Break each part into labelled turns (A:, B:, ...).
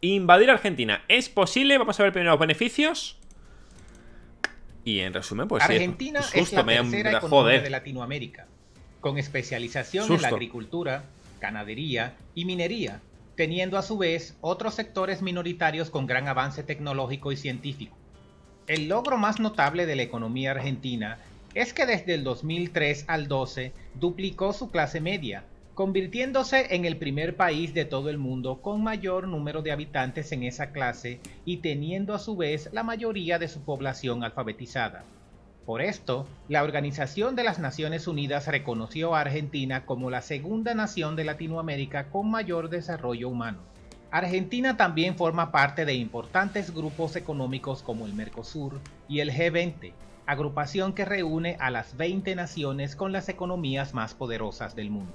A: Invadir Argentina. ¿Es posible? Vamos a ver primero los beneficios. Y en resumen, pues Argentina es, es la de
B: Latinoamérica, con especialización en la agricultura, ganadería y minería, teniendo a su vez otros sectores minoritarios con gran avance tecnológico y científico. El logro más notable de la economía argentina es que desde el 2003 al 12 duplicó su clase media, convirtiéndose en el primer país de todo el mundo con mayor número de habitantes en esa clase y teniendo a su vez la mayoría de su población alfabetizada. Por esto, la Organización de las Naciones Unidas reconoció a Argentina como la segunda nación de Latinoamérica con mayor desarrollo humano. Argentina también forma parte de importantes grupos económicos como el Mercosur y el G20, agrupación que reúne a las 20 naciones con las economías más poderosas del mundo.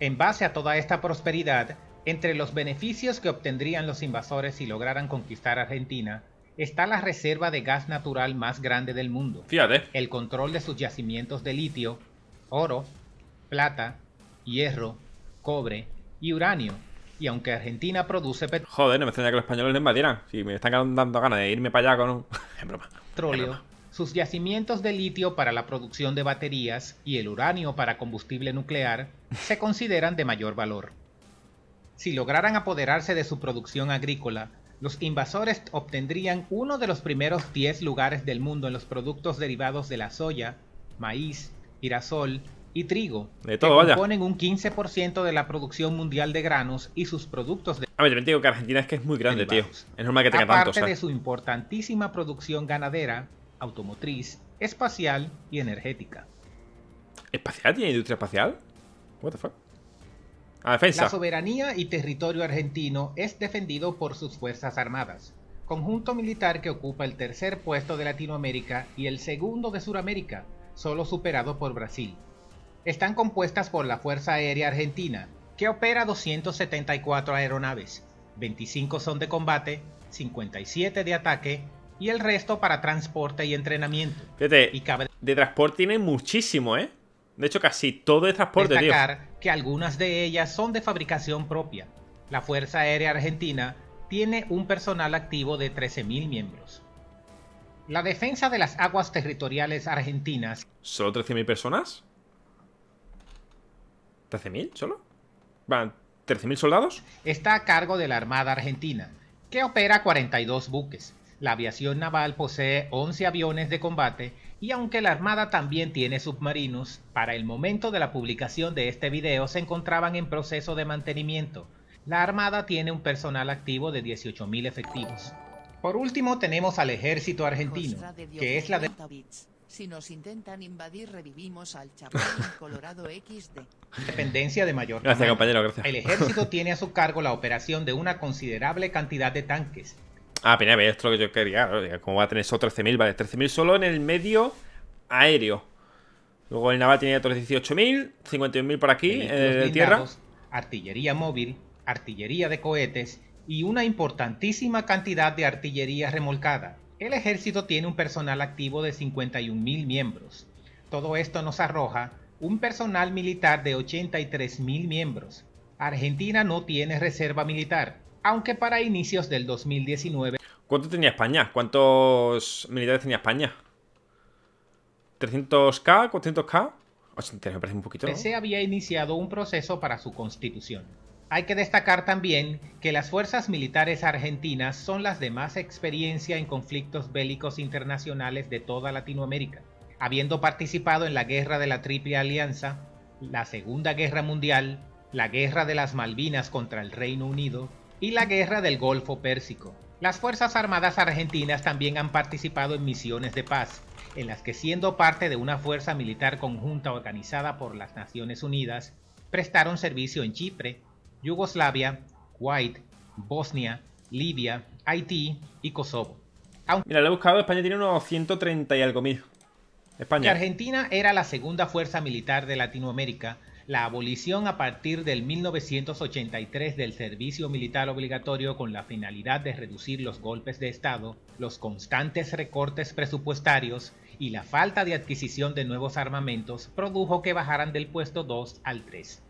B: En base a toda esta prosperidad, entre los beneficios que obtendrían los invasores si lograran conquistar Argentina, está la reserva de gas natural más grande del mundo. Fíjate. El control de sus yacimientos de litio, oro, plata, hierro, cobre y uranio.
A: Y aunque Argentina produce petróleo. Joder, no me extraña que los españoles no invadieran. Si me están dando ganas de irme
B: para allá con un. en broma. Petróleo sus yacimientos de litio para la producción de baterías y el uranio para combustible nuclear se consideran de mayor valor. Si lograran apoderarse de su producción agrícola, los invasores obtendrían uno de los primeros 10 lugares del mundo en los productos derivados de la soya, maíz, girasol y trigo, de todo, que componen un 15% de la producción mundial de granos y sus productos de... Ah, A ver, digo que Argentina es que es muy grande, tío. Es normal que tenga Aparte de ¿eh? su importantísima producción ganadera, automotriz, espacial y energética.
A: ¿Espacial? ¿Tiene industria espacial? What the fuck? A defensa. La
B: soberanía y territorio argentino es defendido por sus Fuerzas Armadas, conjunto militar que ocupa el tercer puesto de Latinoamérica y el segundo de Sudamérica, solo superado por Brasil. Están compuestas por la Fuerza Aérea Argentina, que opera 274 aeronaves, 25 son de combate, 57 de ataque, y el resto para transporte y entrenamiento. de transporte tiene muchísimo,
A: ¿eh? De hecho, casi todo es transporte, destacar
B: tío. que algunas de ellas son de fabricación propia. La Fuerza Aérea Argentina tiene un personal activo de 13.000 miembros. La defensa de las aguas territoriales argentinas... ¿Solo 13.000 personas? ¿13.000 solo? ¿Van 13.000 soldados? Está a cargo de la Armada Argentina, que opera 42 buques, la aviación naval posee 11 aviones de combate y aunque la Armada también tiene submarinos, para el momento de la publicación de este video se encontraban en proceso de mantenimiento. La Armada tiene un personal activo de 18.000 efectivos. Por último tenemos al ejército argentino, que es la de... Si nos intentan invadir, revivimos al Colorado XD. Dependencia de mayor. Gracias, compañero, gracias. El ejército tiene a su cargo la operación de una considerable cantidad de tanques,
A: Ah, ve esto es lo que yo quería. ¿Cómo como va a tener esos 13.000, vale. 13.000 solo en el medio aéreo. Luego el naval tenía otros
B: 18.000, 51.000 por aquí, en eh, tierra. Artillería móvil, artillería de cohetes y una importantísima cantidad de artillería remolcada. El ejército tiene un personal activo de 51.000 miembros. Todo esto nos arroja un personal militar de 83.000 miembros. Argentina no tiene reserva militar aunque para inicios del 2019... ¿Cuánto tenía España?
A: ¿Cuántos militares tenía España? ¿300k? ¿400k? me parece un poquito.
B: Se había iniciado un proceso para su constitución. Hay que destacar también que las fuerzas militares argentinas son las de más experiencia en conflictos bélicos internacionales de toda Latinoamérica, habiendo participado en la Guerra de la Triple Alianza, la Segunda Guerra Mundial, la Guerra de las Malvinas contra el Reino Unido y la Guerra del Golfo Pérsico. Las Fuerzas Armadas Argentinas también han participado en misiones de paz, en las que siendo parte de una fuerza militar conjunta organizada por las Naciones Unidas, prestaron servicio en Chipre, Yugoslavia, Kuwait, Bosnia, Libia, Haití y Kosovo. Mira, lo he buscado, España tiene unos 130 y algo mil. España. Argentina era la segunda fuerza militar de Latinoamérica, la abolición a partir del 1983 del servicio militar obligatorio con la finalidad de reducir los golpes de Estado, los constantes recortes presupuestarios y la falta de adquisición de nuevos armamentos produjo que bajaran del puesto 2 al 3.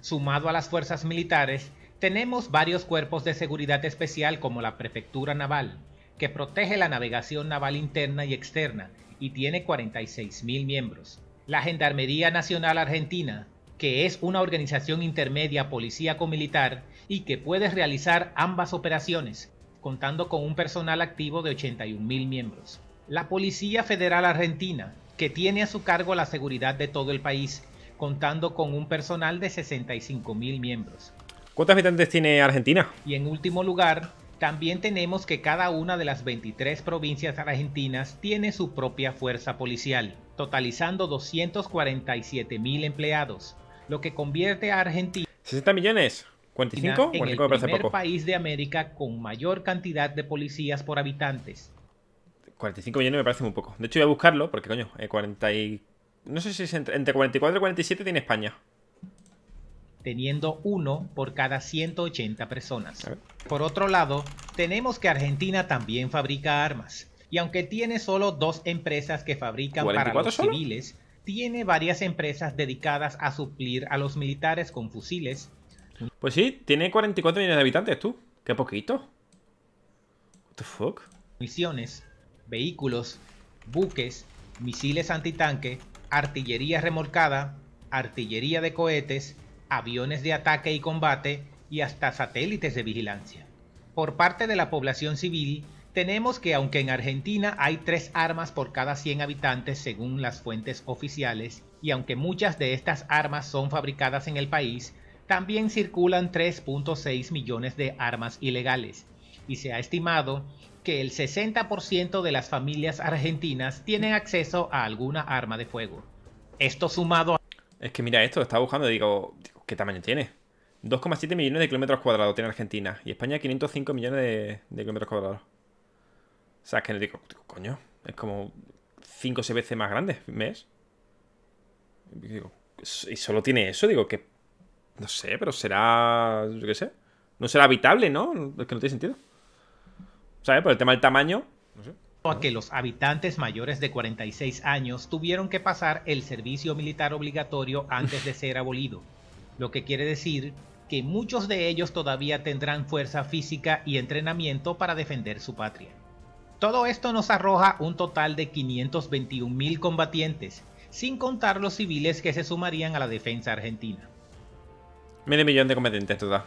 B: Sumado a las fuerzas militares, tenemos varios cuerpos de seguridad especial como la Prefectura Naval, que protege la navegación naval interna y externa y tiene 46.000 miembros. La Gendarmería Nacional Argentina, que es una organización intermedia policíaco-militar y que puede realizar ambas operaciones, contando con un personal activo de 81.000 miembros. La Policía Federal Argentina, que tiene a su cargo la seguridad de todo el país, contando con un personal de 65.000 miembros. ¿Cuántos habitantes tiene Argentina? Y en último lugar, también tenemos que cada una de las 23 provincias argentinas tiene su propia fuerza policial, totalizando 247.000 empleados, lo que convierte a Argentina. 60 millones. 45, en 45 el primer poco. país de América con mayor cantidad de policías por habitantes.
A: 45 millones me parece muy poco. De hecho, voy a buscarlo porque, coño, 40 eh, y... No sé si entre, 44 y 47 tiene España
B: teniendo uno por cada 180 personas. Por otro lado, tenemos que Argentina también fabrica armas. Y aunque tiene solo dos empresas que fabrican para los civiles, tiene varias empresas dedicadas a suplir a los militares con fusiles. Pues sí, tiene 44 millones de habitantes, tú. Qué poquito. What Misiones, vehículos, buques, misiles antitanque, artillería remolcada, artillería de cohetes, aviones de ataque y combate y hasta satélites de vigilancia. Por parte de la población civil, tenemos que aunque en Argentina hay tres armas por cada 100 habitantes según las fuentes oficiales, y aunque muchas de estas armas son fabricadas en el país, también circulan 3.6 millones de armas ilegales, y se ha estimado que el 60% de las familias argentinas tienen acceso a alguna arma de fuego. Esto
A: sumado a... Es que mira esto, estaba buscando y digo, ¿qué tamaño tiene? 2,7 millones de kilómetros cuadrados tiene Argentina y España 505 millones de kilómetros cuadrados. O sea, es que no digo, coño, es como 5 o 6 veces más grande, ¿ves? Y solo tiene eso, digo, que... No sé, pero será... Yo qué sé. No será habitable, ¿no? Es que no tiene sentido. ¿Sabes? Por el tema del tamaño...
B: No sé a que los habitantes mayores de 46 años tuvieron que pasar el servicio militar obligatorio antes de ser abolido, lo que quiere decir que muchos de ellos todavía tendrán fuerza física y entrenamiento para defender su patria. Todo esto nos arroja un total de mil combatientes, sin contar los civiles que se sumarían a la defensa argentina.
A: Medio millón de combatientes total.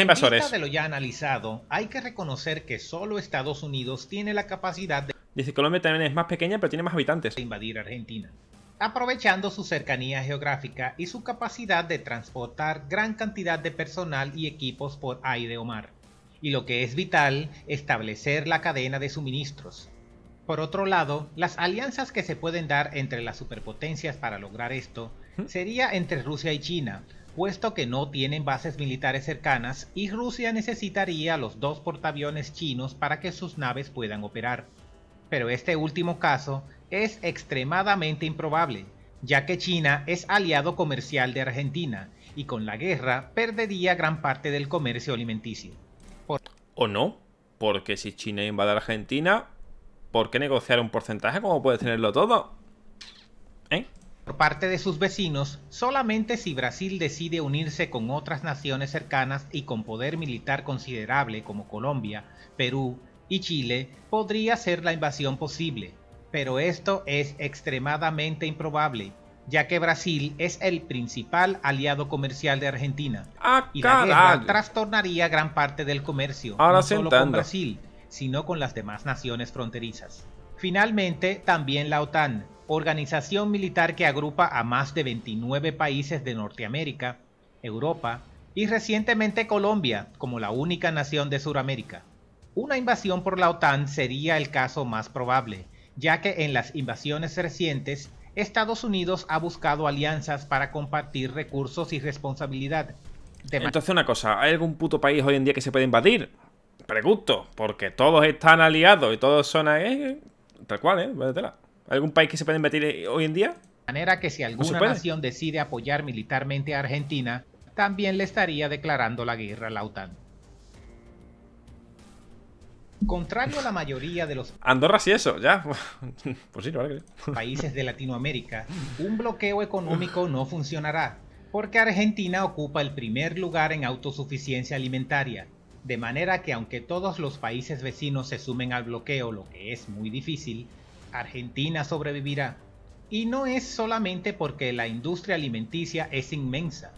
B: invasores. de lo ya analizado, hay que reconocer que solo Estados Unidos tiene la capacidad de... Dice Colombia también es más pequeña, pero tiene más habitantes. ...de invadir Argentina. Aprovechando su cercanía geográfica y su capacidad de transportar gran cantidad de personal y equipos por aire o mar y lo que es vital, establecer la cadena de suministros. Por otro lado, las alianzas que se pueden dar entre las superpotencias para lograr esto sería entre Rusia y China, puesto que no tienen bases militares cercanas y Rusia necesitaría los dos portaaviones chinos para que sus naves puedan operar. Pero este último caso es extremadamente improbable, ya que China es aliado comercial de Argentina y con la guerra perdería gran parte del comercio alimenticio o no,
A: porque si China invade a Argentina, ¿por qué negociar un porcentaje como puede tenerlo todo?
B: ¿Eh? Por parte de sus vecinos, solamente si Brasil decide unirse con otras naciones cercanas y con poder militar considerable como Colombia, Perú y Chile, podría ser la invasión posible. Pero esto es extremadamente improbable, ya que Brasil es el principal aliado comercial de Argentina. Ah, y la guerra trastornaría gran parte del comercio, no solo con Brasil, sino con las demás naciones fronterizas. Finalmente, también la OTAN, organización militar que agrupa a más de 29 países de Norteamérica, Europa y recientemente Colombia como la única nación de Sudamérica. Una invasión por la OTAN sería el caso más probable, ya que en las invasiones recientes Estados Unidos ha buscado alianzas para compartir recursos y responsabilidad. Entonces
A: una cosa, ¿hay algún puto país hoy en día que se puede invadir? Pregunto, porque todos están aliados y todos son... Eh, tal cual, ¿eh? ¿Hay
B: algún país que se puede invadir eh, hoy en día? De manera que si alguna nación decide apoyar militarmente a Argentina, también le estaría declarando la guerra a la OTAN. Contrario a la mayoría de los ya. Pues países de Latinoamérica, un bloqueo económico no funcionará, porque Argentina ocupa el primer lugar en autosuficiencia alimentaria, de manera que aunque todos los países vecinos se sumen al bloqueo, lo que es muy difícil, Argentina sobrevivirá. Y no es solamente porque la industria alimenticia es inmensa,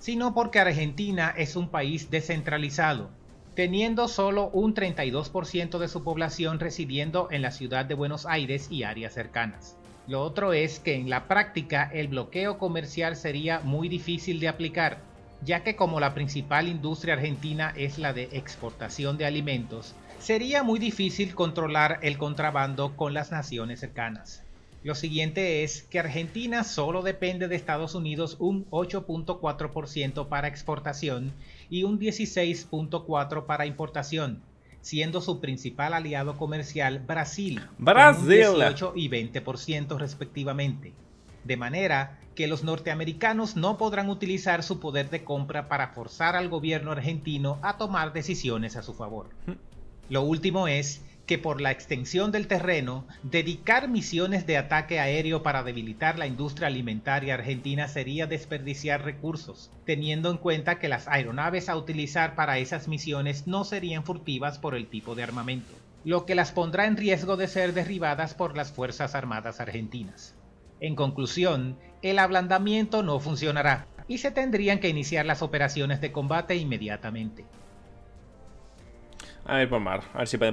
B: sino porque Argentina es un país descentralizado teniendo solo un 32% de su población residiendo en la ciudad de Buenos Aires y áreas cercanas. Lo otro es que en la práctica el bloqueo comercial sería muy difícil de aplicar, ya que como la principal industria argentina es la de exportación de alimentos, sería muy difícil controlar el contrabando con las naciones cercanas. Lo siguiente es que Argentina solo depende de Estados Unidos un 8.4% para exportación y un 16.4% para importación, siendo su principal aliado comercial Brasil, Brasil. 18 y 20% respectivamente. De manera que los norteamericanos no podrán utilizar su poder de compra para forzar al gobierno argentino a tomar decisiones a su favor. Hm. Lo último es que por la extensión del terreno, dedicar misiones de ataque aéreo para debilitar la industria alimentaria argentina sería desperdiciar recursos, teniendo en cuenta que las aeronaves a utilizar para esas misiones no serían furtivas por el tipo de armamento, lo que las pondrá en riesgo de ser derribadas por las Fuerzas Armadas Argentinas. En conclusión, el ablandamiento no funcionará y se tendrían que iniciar las operaciones de combate inmediatamente.
A: A mar,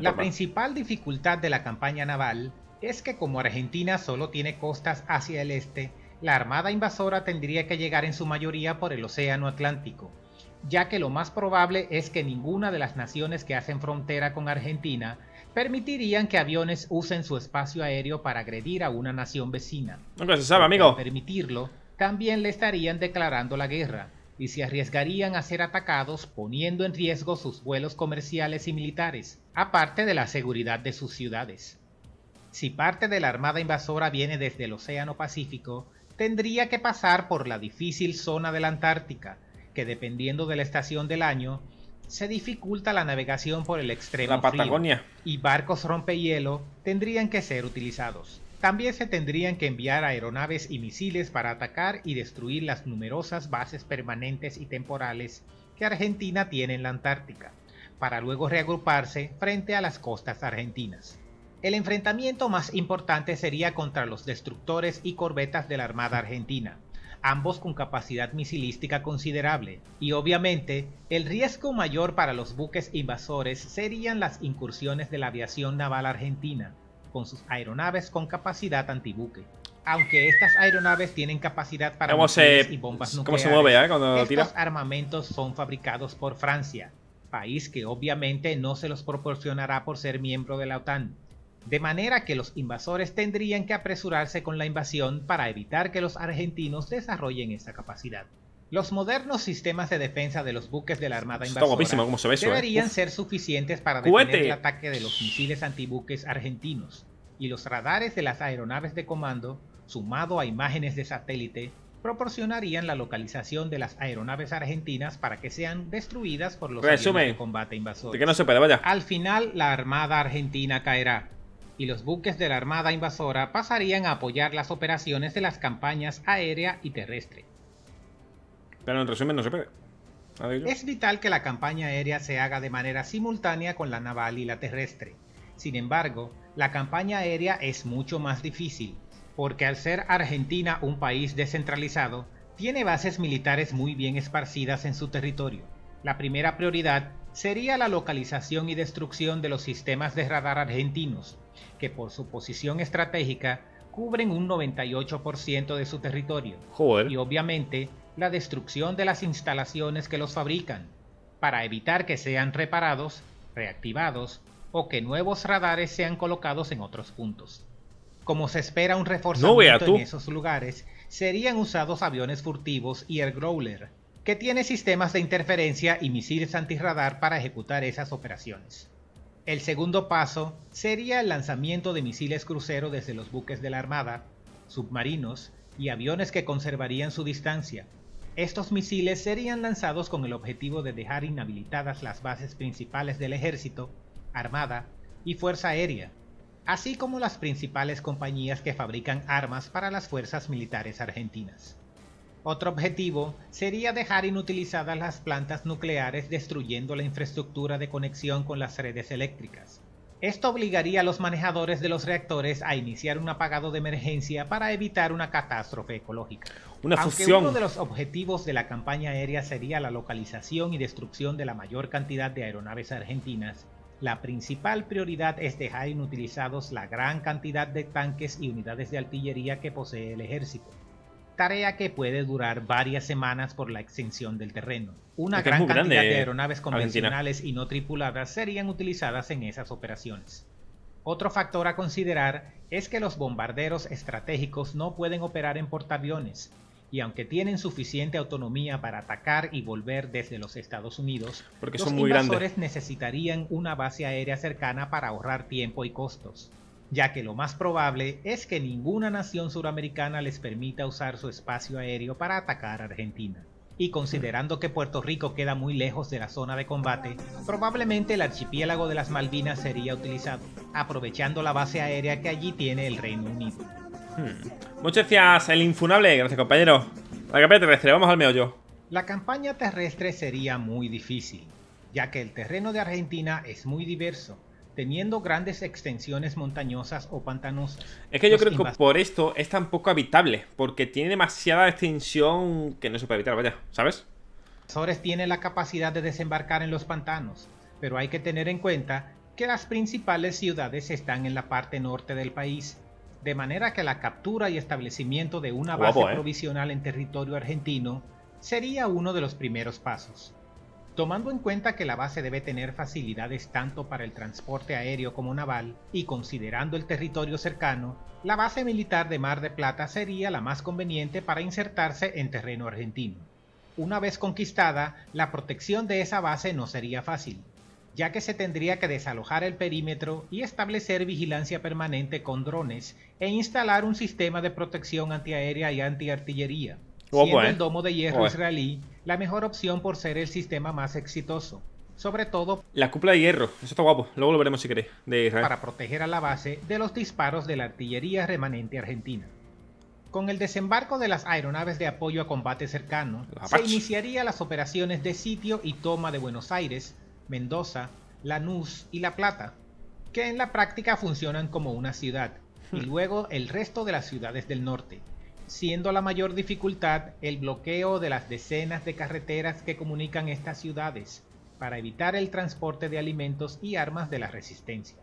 A: La
B: principal dificultad de la campaña naval es que como Argentina solo tiene costas hacia el este, la armada invasora tendría que llegar en su mayoría por el Océano Atlántico, ya que lo más probable es que ninguna de las naciones que hacen frontera con Argentina permitirían que aviones usen su espacio aéreo para agredir a una nación vecina. Nunca se sabe, amigo. permitirlo, también le estarían declarando la guerra, y se arriesgarían a ser atacados poniendo en riesgo sus vuelos comerciales y militares, aparte de la seguridad de sus ciudades. Si parte de la armada invasora viene desde el Océano Pacífico, tendría que pasar por la difícil zona de la Antártica, que dependiendo de la estación del año, se dificulta la navegación por el extremo la Patagonia. y barcos rompehielo tendrían que ser utilizados. También se tendrían que enviar aeronaves y misiles para atacar y destruir las numerosas bases permanentes y temporales que Argentina tiene en la Antártica, para luego reagruparse frente a las costas argentinas. El enfrentamiento más importante sería contra los destructores y corbetas de la Armada Argentina, ambos con capacidad misilística considerable, y obviamente el riesgo mayor para los buques invasores serían las incursiones de la aviación naval argentina, con sus aeronaves con capacidad antibuque. Aunque estas aeronaves tienen capacidad para y bombas nucleares, se mueve, ¿eh? estos armamentos son fabricados por Francia, país que obviamente no se los proporcionará por ser miembro de la OTAN. De manera que los invasores tendrían que apresurarse con la invasión para evitar que los argentinos desarrollen esa capacidad. Los modernos sistemas de defensa de los buques de la Armada Invasora ¿eh? deberían ser suficientes para detener el ataque de los misiles antibuques argentinos, y los radares de las aeronaves de comando, sumado a imágenes de satélite, proporcionarían la localización de las aeronaves argentinas para que sean destruidas por los de combate invasores. Al final, la Armada Argentina caerá, y los buques de la Armada Invasora pasarían a apoyar las operaciones de las campañas aérea y terrestre
A: pero en resumen no se puede.
B: Es vital que la campaña aérea se haga de manera simultánea con la naval y la terrestre. Sin embargo, la campaña aérea es mucho más difícil, porque al ser Argentina un país descentralizado, tiene bases militares muy bien esparcidas en su territorio. La primera prioridad sería la localización y destrucción de los sistemas de radar argentinos, que por su posición estratégica cubren un 98% de su territorio. Y obviamente la destrucción de las instalaciones que los fabrican, para evitar que sean reparados, reactivados o que nuevos radares sean colocados en otros puntos. Como se espera un reforzamiento en esos lugares, serían usados aviones furtivos y el Growler, que tiene sistemas de interferencia y misiles antirradar para ejecutar esas operaciones. El segundo paso sería el lanzamiento de misiles crucero desde los buques de la Armada, submarinos y aviones que conservarían su distancia, estos misiles serían lanzados con el objetivo de dejar inhabilitadas las bases principales del ejército, armada y fuerza aérea, así como las principales compañías que fabrican armas para las fuerzas militares argentinas. Otro objetivo sería dejar inutilizadas las plantas nucleares destruyendo la infraestructura de conexión con las redes eléctricas, esto obligaría a los manejadores de los reactores a iniciar un apagado de emergencia para evitar una catástrofe ecológica. Aunque uno de los objetivos de la campaña aérea sería la localización y destrucción de la mayor cantidad de aeronaves argentinas, la principal prioridad es dejar inutilizados la gran cantidad de tanques y unidades de artillería que posee el ejército tarea que puede durar varias semanas por la extensión del terreno. Una gran cantidad de eh, aeronaves convencionales y no tripuladas serían utilizadas en esas operaciones. Otro factor a considerar es que los bombarderos estratégicos no pueden operar en portaaviones, y aunque tienen suficiente autonomía para atacar y volver desde los Estados Unidos, los son necesitarían una base aérea cercana para ahorrar tiempo y costos ya que lo más probable es que ninguna nación suramericana les permita usar su espacio aéreo para atacar a Argentina. Y considerando que Puerto Rico queda muy lejos de la zona de combate, probablemente el archipiélago de las Malvinas sería utilizado, aprovechando la base aérea que allí tiene el Reino Unido. Hmm.
A: Muchas gracias, el infunable. Gracias, compañero. La campaña terrestre, vamos al meollo.
B: La campaña terrestre sería muy difícil, ya que el terreno de Argentina es muy diverso teniendo grandes extensiones montañosas o pantanosas. Es que yo creo que
A: por esto es tan poco habitable, porque tiene demasiada extensión que no se puede evitar, vaya, ¿sabes?
B: Sores tiene la capacidad de desembarcar en los pantanos, pero hay que tener en cuenta que las principales ciudades están en la parte norte del país, de manera que la captura y establecimiento de una base ¿eh? provisional en territorio argentino sería uno de los primeros pasos. Tomando en cuenta que la base debe tener facilidades tanto para el transporte aéreo como naval, y considerando el territorio cercano, la base militar de Mar de Plata sería la más conveniente para insertarse en terreno argentino. Una vez conquistada, la protección de esa base no sería fácil, ya que se tendría que desalojar el perímetro y establecer vigilancia permanente con drones e instalar un sistema de protección antiaérea y antiartillería Oh, el domo de hierro oh, israelí la mejor opción por ser el sistema más exitoso. Sobre todo... La cúpula de hierro, eso está guapo, luego lo veremos si querés, Para proteger a la base de los disparos de la artillería remanente argentina. Con el desembarco de las aeronaves de apoyo a combate cercano, se iniciaría las operaciones de sitio y toma de Buenos Aires, Mendoza, Lanús y La Plata, que en la práctica funcionan como una ciudad, y luego el resto de las ciudades del norte siendo la mayor dificultad el bloqueo de las decenas de carreteras que comunican estas ciudades para evitar el transporte de alimentos y armas de la resistencia.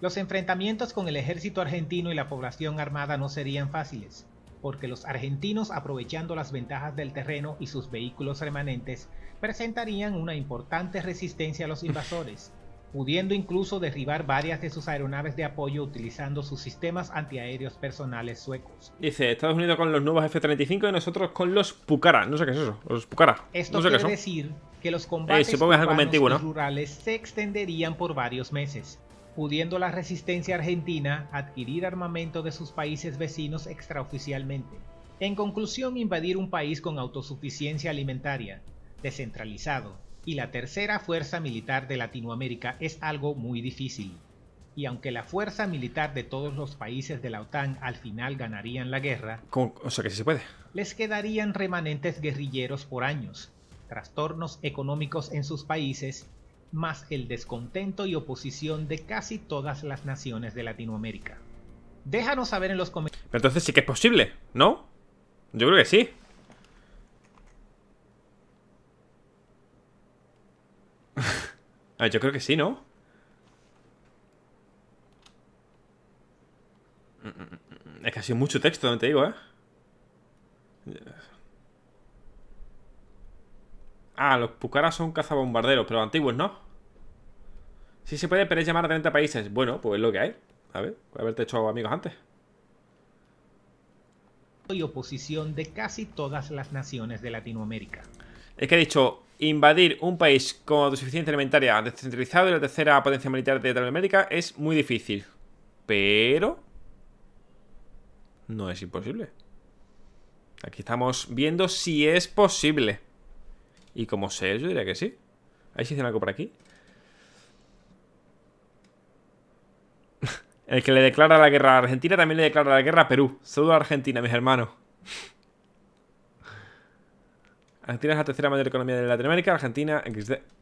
B: Los enfrentamientos con el ejército argentino y la población armada no serían fáciles, porque los argentinos aprovechando las ventajas del terreno y sus vehículos remanentes presentarían una importante resistencia a los invasores pudiendo incluso derribar varias de sus aeronaves de apoyo utilizando sus sistemas antiaéreos personales suecos. Dice, Estados Unidos con los nuevos F-35 y nosotros
A: con los Pucara. No sé qué es eso, los Pucara. Esto quiere decir que los eh, combates
B: rurales se extenderían por varios meses, pudiendo la resistencia argentina adquirir armamento de sus países vecinos extraoficialmente. En conclusión, invadir un país con autosuficiencia alimentaria, descentralizado, y la tercera fuerza militar de Latinoamérica es algo muy difícil. Y aunque la fuerza militar de todos los países de la OTAN al final ganarían la guerra,
A: o sea que se puede.
B: Les quedarían remanentes guerrilleros por años, trastornos económicos en sus países, más el descontento y oposición de casi todas las naciones de Latinoamérica. Déjanos saber en los comentarios.
A: entonces sí que es posible, ¿no? Yo creo que sí. A yo creo que sí, ¿no? Mm, mm, mm, es que ha sido mucho texto, no te digo, ¿eh? Ah, los pucaras son cazabombarderos, pero antiguos no. Sí se puede, pero es llamar a 30 países. Bueno, pues es lo que hay. A ver, a haberte hecho amigos antes.
B: Soy oposición de casi todas las naciones de Latinoamérica.
A: Es que he dicho, invadir un país con autosuficiencia alimentaria descentralizado y la tercera potencia militar de América es muy difícil. Pero... No es imposible. Aquí estamos viendo si es posible. Y como sé, yo diría que sí. Ahí sí si algo por aquí? El que le declara la guerra a Argentina también le declara la guerra a Perú. Saludos a Argentina, mis hermanos. Argentina es la tercera mayor economía de Latinoamérica. Argentina, XD.